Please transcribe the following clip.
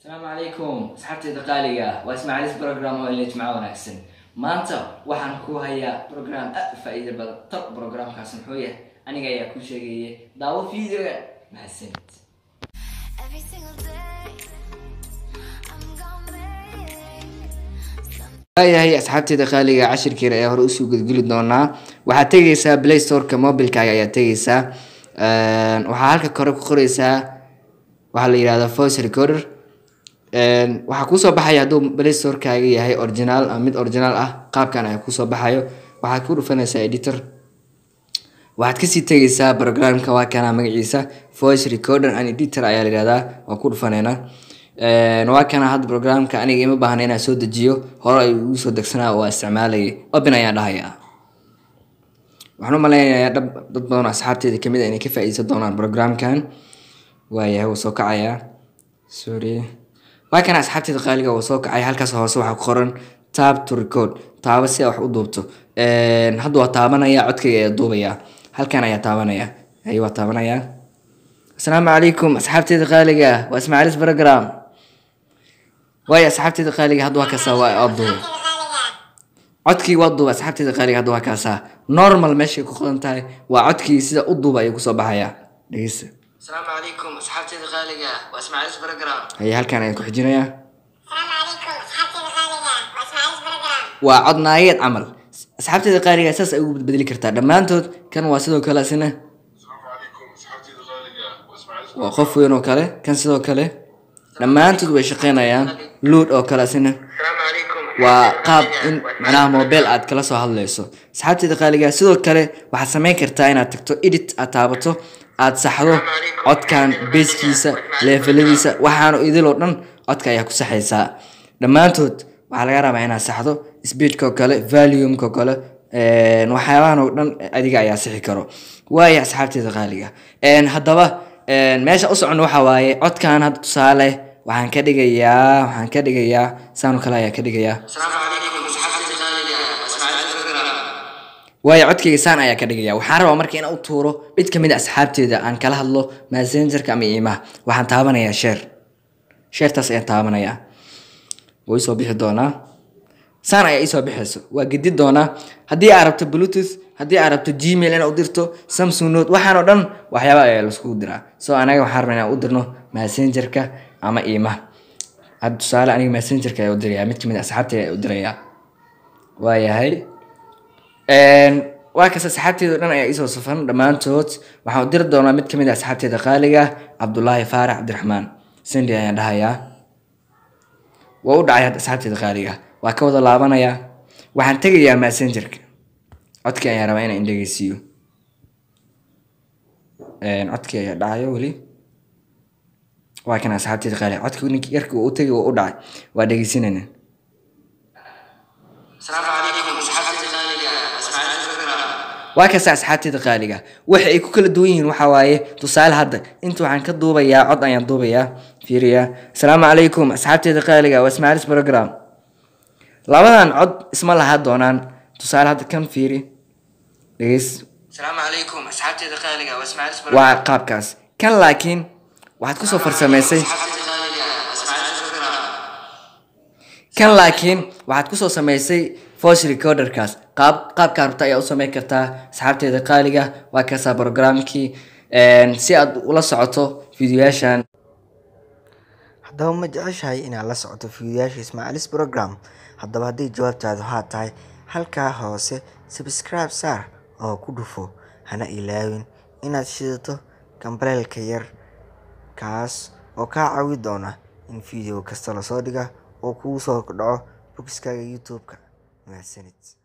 asalaamu calaykum asxaabtayda qaaliga ah waa ismaaciilis brogram oo inlej maca wanaagsan maanta waxaan ku hayaa brogram aad faa-iida badan tar brograamkaas muxuu yahay aniga ayaa ku sheegaya daawo videoga mahadsanid yahay asxaabteeda qaaliga cashirkeena ayaa hore usoo gudguli doonaa waxaad tegaysaa play storeka mobilkaaga ayaad tegaysaa ehm, waxaa halka kore ku qoreysaa waxaa la yihahdaa voice waxaa kusoo baxaya hadduu playstorkaaga yahay originaal ama ah, mid originaal ah qaabkan ayaa kuusoo baxayo waxaad ku dhufanaysaa editor waxaad kasii tegaysaa programka waa kana magaciisa voice recorder and editor ayaa layihahdaa waa ku dhufaneynaa waa kana hadda programka aniga ima baahna inaan soo dejiyo hore ayuu igu soo degsanaa oo isticmaalayay open ayaan dhahaya waxaan u malaynayaa dhab dad badan oo asxaabteeda kamid a ah inay ka faa'iideysan doonaan programkan waayahay wuu soo kacayaa sorry waa kana asxaabteeda qaaliga waa soo kacay halkaas hoose waxaa ku qoran taab to record taaba si a wax u duubto hadda waa taabanaya codkayga ayaa duubaya halkan ayaa taabanaya ay waa taabanaya asalaamu calaykum asxaabteeda qaaliga waa ismaaciilis program waayo asxaabteeda qaaliga hadda waa kaasaa waa duubay codkii waa duubay asxaabteeda qaaliga hadda waa kaasaa normal meeshay ku qodan tahay waa codkii sida u duuba ayuu kusoo baxaya dhegeysta السلام عليكم أصحابتي الغالية وأسماعيل برجرام هي هل كان عندكم حجينيا السلام عليكم أصحابتي الغالية وأسماعيل برجرام وعدنايد عمل أصحابتي الغالية أساس أيوب بدلي كرتا لما أنتوا كان واسدوا كلا سنة السلام عليكم أصحابتي الغالية وأسماعيل وقف وين وكله كان سدوا كله لما أنتوا بيشقينيان لود أو كلا سنة السلام عليكم waa qaab in macnaha mobile aad kala soo hadlayso asxaabteeda qaaligaa sidoo kale waxaad samayn kartaa inaad tagto edit aad taabato aad saxdo codkan beeskiisa leefaladiisa waxaanu idiloo dhan codka ayaa ku saxaysaa dhammaantood waxaa laga rabaa inaad saxdo speedko kale valiumko kale waxyaabahan oo dhan adiga ayaa sixi karo waaya asxaabteeda qaaliga haddaba meesha u socono waxa waaye codkan hadda tusaale waxaan ka dhigayaa waxaan ka dhigayaa saanu kale ayaa ka dhigayaa waayo codkayga saan ayaa ka dhigaya waxaan rabaa marka inaan u tuuro mid ka mid a ah asxaabteeda aan kala hadlo masengerka ama iimaha waxaan taabanayaa sheer sheertaas ayaan taabanayaa wuu isoo bixi doonaa saan ayaa iisoo bixayso waa gedi doonaa haddii aa rabto bluetooth haddii aa rabto gmail inaa u dirto samsung note waxaan dhan waxyaaba ayaa laiskugu diraa soo anaga waxaan rabaa inaan u dirno masengerka ama iimaha had tusaale aniga masengerka ayaa u dirayaa mid ka mid a ah asxaabteeda ayaa u dirayaa waayahay waa kasta saxaabteeda o dhan ayaa iisoo safan dhammaantood waxaan u diri doonaa mid ka mid ah saxaabteeda qaaliga cabdulaahi faarax cabdiraxmaan sandi ayaan dhahayaa waa u dhacay hadda saxaabteeda qaaliga waa ka wada laabanaya waxaan tegayaa messengerka codkii ayaa rabaa inaan indhegeysiiyo codkii ayaa dhacayo weli waa kana saxaabteeda qaaliga codkii ninkii yarkii waa u tegay waa u dhacay waa dhegeysinayna waa kasta asxaabteeda qaaliga waxa ay ku kala duwan yihiin waxa waaye tusaale hadda inta waxaan ka duubayaa cod ayaan duubayaa fiiriya asalaamu calaykum asxaabteeda qaaliga waa ismaalis program labadan cod isma lahaa doonaan tusaale hadda kan fiiri dhegeys asalaamu calaykum asxaabteeda qaaliga waa ismaalis waa qaabkaas kan laakiin waxaad kusoo farsamaysay kan laakiin waxaad kusoo samaysay voice recorderkaas qaab qaabkaan rabta ayaa u samayn kartaa asxaabteeda qaaliga waa kaasaa programkii si aad ula socoto fiidiyoyaashan haddaba ma jeceshahay inaad la socoto videoyaasha ismaaciilis program haddaba hadday jawaabtaadu haa tahay halkaa hoose subscribe saar oo ku dhufo hana ilaawin inaad shidato kambaleelka yar kaas oo kaa cawi doona in video kasta lasoo dhiga oo kuu soo kordhaco bogskaaga youtube-ka mahadsanid